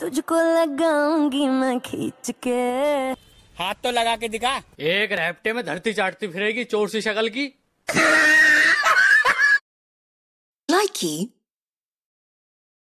तुझको लगाऊंगी मैं खींच के हाथ तो लगा के दिखा एक रैप्टे में धरती चाटती फिरेगी चोर सी शक्ल की लाइकी